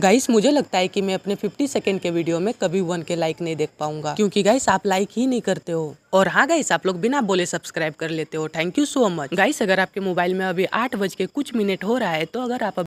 guys मुझे लगता है कि मैं अपने 50 सेकंड के वीडियो में कभी वन के लाइक नहीं देख पाऊंगा क्योंकि गाइस आप लाइक ही नहीं करते हो और हाँ गाइस आप लोग बिना बोले सब्सक्राइब कर लेते हो thank you so much guys अगर आपके मोबाइल में अभी आठ बज के कुछ मिनट हो रहा है तो अगर आप